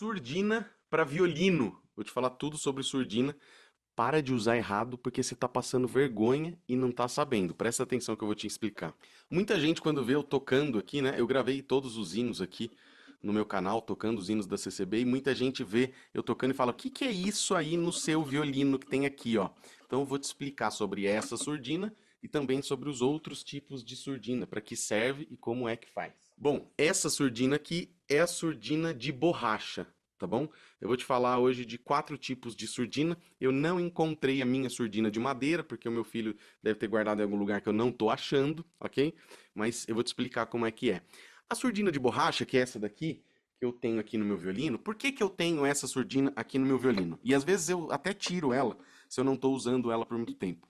Surdina para violino. Vou te falar tudo sobre surdina. Para de usar errado porque você está passando vergonha e não está sabendo. Presta atenção que eu vou te explicar. Muita gente quando vê eu tocando aqui, né? Eu gravei todos os hinos aqui no meu canal tocando os hinos da CCB e muita gente vê eu tocando e fala: "O que, que é isso aí no seu violino que tem aqui, ó?". Então eu vou te explicar sobre essa surdina e também sobre os outros tipos de surdina, para que serve e como é que faz. Bom, essa surdina aqui é a surdina de borracha, tá bom? Eu vou te falar hoje de quatro tipos de surdina. Eu não encontrei a minha surdina de madeira, porque o meu filho deve ter guardado em algum lugar que eu não tô achando, ok? Mas eu vou te explicar como é que é. A surdina de borracha, que é essa daqui, que eu tenho aqui no meu violino, por que, que eu tenho essa surdina aqui no meu violino? E às vezes eu até tiro ela, se eu não estou usando ela por muito tempo.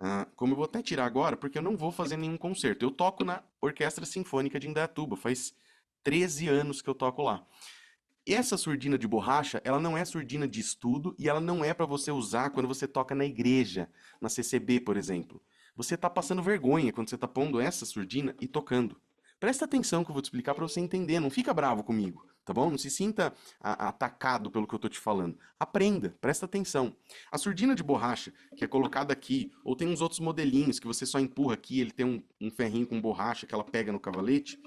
Ah, como eu vou até tirar agora, porque eu não vou fazer nenhum concerto. Eu toco na Orquestra Sinfônica de Indaiatuba, faz 13 anos que eu toco lá. Essa surdina de borracha, ela não é surdina de estudo e ela não é para você usar quando você toca na igreja, na CCB, por exemplo. Você está passando vergonha quando você está pondo essa surdina e tocando. Presta atenção que eu vou te explicar para você entender, não fica bravo comigo, tá bom? Não se sinta atacado pelo que eu tô te falando. Aprenda, presta atenção. A surdina de borracha, que é colocada aqui, ou tem uns outros modelinhos que você só empurra aqui, ele tem um, um ferrinho com borracha que ela pega no cavalete,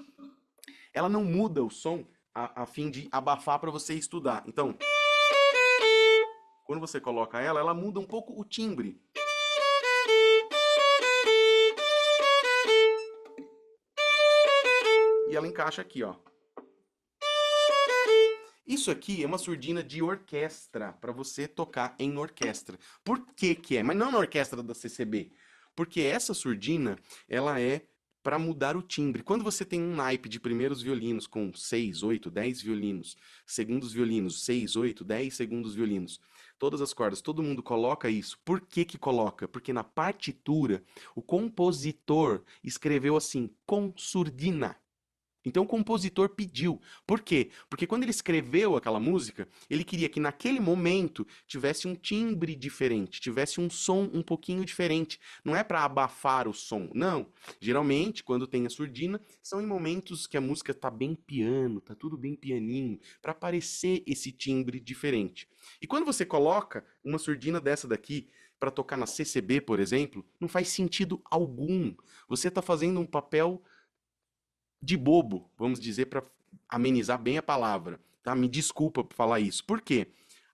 ela não muda o som a, a fim de abafar para você estudar. Então, quando você coloca ela, ela muda um pouco o timbre. E ela encaixa aqui, ó. Isso aqui é uma surdina de orquestra, para você tocar em orquestra. Por que que é? Mas não na orquestra da CCB. Porque essa surdina, ela é para mudar o timbre. Quando você tem um naipe de primeiros violinos com 6, 8, 10 violinos, segundos violinos, 6, 8, 10 segundos violinos, todas as cordas, todo mundo coloca isso. Por que que coloca? Porque na partitura o compositor escreveu assim, com surdina. Então o compositor pediu. Por quê? Porque quando ele escreveu aquela música, ele queria que naquele momento tivesse um timbre diferente, tivesse um som um pouquinho diferente. Não é para abafar o som, não. Geralmente, quando tem a surdina, são em momentos que a música tá bem piano, tá tudo bem pianinho, para aparecer esse timbre diferente. E quando você coloca uma surdina dessa daqui para tocar na CCB, por exemplo, não faz sentido algum. Você tá fazendo um papel de bobo, vamos dizer, para amenizar bem a palavra. Tá? Me desculpa por falar isso. Por quê?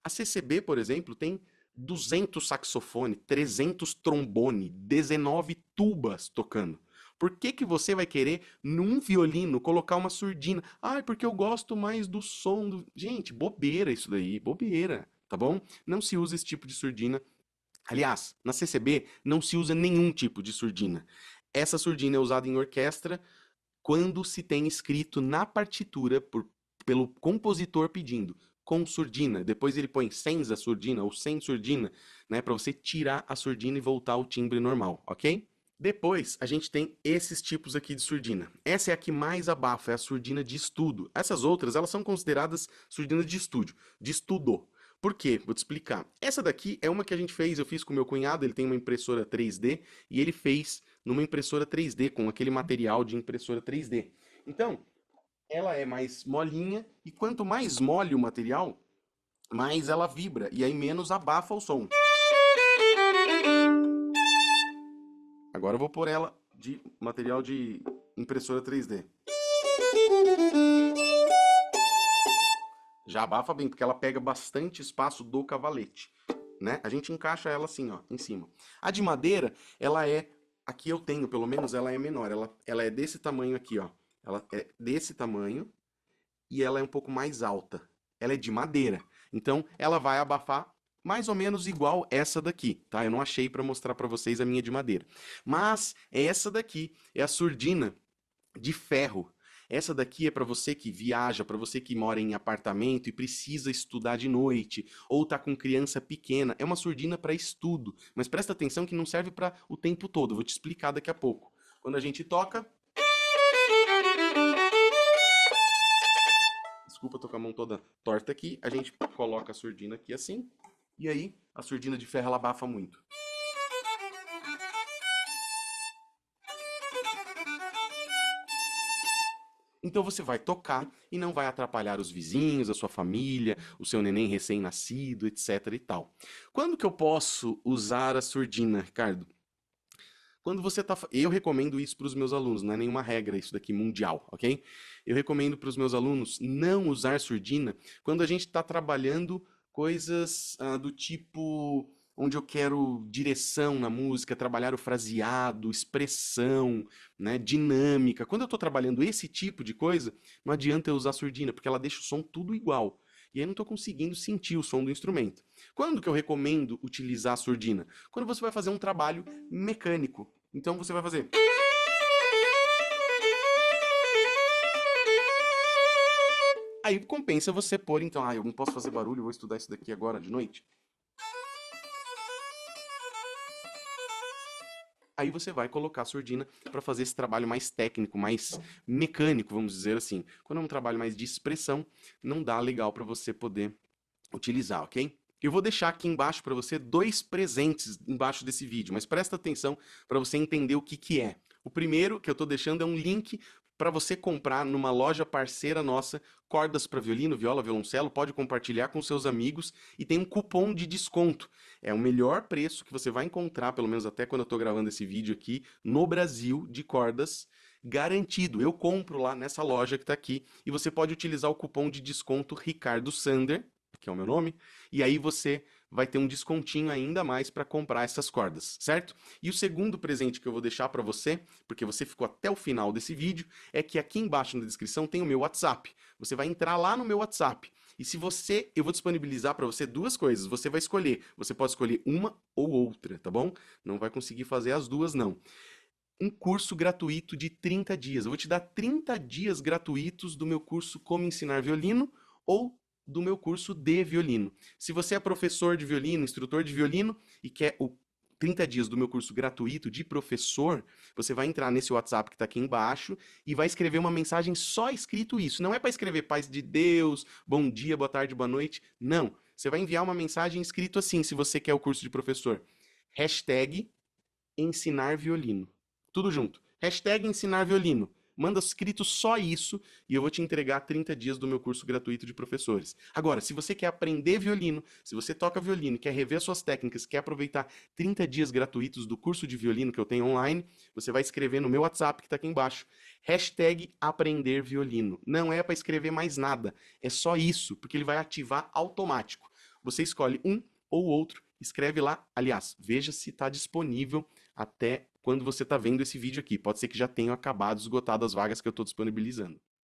A CCB, por exemplo, tem 200 saxofone, 300 trombone, 19 tubas tocando. Por que, que você vai querer, num violino, colocar uma surdina? Ah, porque eu gosto mais do som do... Gente, bobeira isso daí, bobeira, tá bom? Não se usa esse tipo de surdina. Aliás, na CCB não se usa nenhum tipo de surdina. Essa surdina é usada em orquestra quando se tem escrito na partitura por, pelo compositor pedindo com surdina. Depois ele põe senza surdina ou sem surdina, né, para você tirar a surdina e voltar ao timbre normal, ok? Depois, a gente tem esses tipos aqui de surdina. Essa é a que mais abafa, é a surdina de estudo. Essas outras, elas são consideradas surdinas de estúdio, de estudo. Por quê? Vou te explicar. Essa daqui é uma que a gente fez, eu fiz com meu cunhado, ele tem uma impressora 3D, e ele fez numa impressora 3D, com aquele material de impressora 3D. Então, ela é mais molinha e quanto mais mole o material, mais ela vibra e aí menos abafa o som. Agora eu vou pôr ela de material de impressora 3D. Já abafa bem, porque ela pega bastante espaço do cavalete, né? A gente encaixa ela assim, ó, em cima. A de madeira, ela é aqui eu tenho, pelo menos, ela é menor. Ela, ela é desse tamanho aqui, ó. Ela é desse tamanho e ela é um pouco mais alta. Ela é de madeira. Então, ela vai abafar mais ou menos igual essa daqui, tá? Eu não achei para mostrar para vocês a minha de madeira. Mas essa daqui é a surdina de ferro. Essa daqui é para você que viaja, para você que mora em apartamento e precisa estudar de noite, ou tá com criança pequena. É uma surdina para estudo, mas presta atenção que não serve para o tempo todo. Vou te explicar daqui a pouco. Quando a gente toca, desculpa, tô com a mão toda torta aqui. A gente coloca a surdina aqui assim, e aí a surdina de ferro ela abafa muito. Então você vai tocar e não vai atrapalhar os vizinhos, a sua família, o seu neném recém-nascido, etc e tal. Quando que eu posso usar a surdina, Ricardo? Quando você tá, eu recomendo isso para os meus alunos, não é nenhuma regra isso daqui mundial, ok? Eu recomendo para os meus alunos não usar surdina quando a gente está trabalhando coisas ah, do tipo onde eu quero direção na música, trabalhar o fraseado, expressão, né, dinâmica. Quando eu estou trabalhando esse tipo de coisa, não adianta eu usar surdina, porque ela deixa o som tudo igual. E aí eu não estou conseguindo sentir o som do instrumento. Quando que eu recomendo utilizar a surdina? Quando você vai fazer um trabalho mecânico. Então você vai fazer... Aí compensa você pôr, então, ah, eu não posso fazer barulho, vou estudar isso daqui agora de noite. aí você vai colocar a surdina para fazer esse trabalho mais técnico, mais mecânico, vamos dizer assim. Quando é um trabalho mais de expressão, não dá legal para você poder utilizar, ok? Eu vou deixar aqui embaixo para você dois presentes embaixo desse vídeo, mas presta atenção para você entender o que, que é. O primeiro que eu estou deixando é um link para você comprar numa loja parceira nossa cordas para violino, viola, violoncelo, pode compartilhar com seus amigos e tem um cupom de desconto. É o melhor preço que você vai encontrar, pelo menos até quando eu estou gravando esse vídeo aqui, no Brasil de cordas garantido. Eu compro lá nessa loja que está aqui e você pode utilizar o cupom de desconto Ricardo Sander, que é o meu nome, e aí você vai ter um descontinho ainda mais para comprar essas cordas, certo? E o segundo presente que eu vou deixar para você, porque você ficou até o final desse vídeo, é que aqui embaixo na descrição tem o meu WhatsApp. Você vai entrar lá no meu WhatsApp. E se você, eu vou disponibilizar para você duas coisas. Você vai escolher, você pode escolher uma ou outra, tá bom? Não vai conseguir fazer as duas não um curso gratuito de 30 dias. Eu vou te dar 30 dias gratuitos do meu curso Como Ensinar Violino ou do meu curso de violino. Se você é professor de violino, instrutor de violino e quer o 30 dias do meu curso gratuito de professor, você vai entrar nesse WhatsApp que está aqui embaixo e vai escrever uma mensagem só escrito isso. Não é para escrever paz de Deus, bom dia, boa tarde, boa noite. Não. Você vai enviar uma mensagem escrito assim, se você quer o curso de professor. Hashtag ensinar violino. Tudo junto. Hashtag ensinar violino manda escrito só isso e eu vou te entregar 30 dias do meu curso gratuito de professores. Agora, se você quer aprender violino, se você toca violino, quer rever suas técnicas, quer aproveitar 30 dias gratuitos do curso de violino que eu tenho online, você vai escrever no meu WhatsApp que está aqui embaixo. Hashtag aprender violino. Não é para escrever mais nada, é só isso, porque ele vai ativar automático. Você escolhe um ou outro, escreve lá. Aliás, veja se está disponível até quando você está vendo esse vídeo aqui. Pode ser que já tenham acabado, esgotado as vagas que eu estou disponibilizando.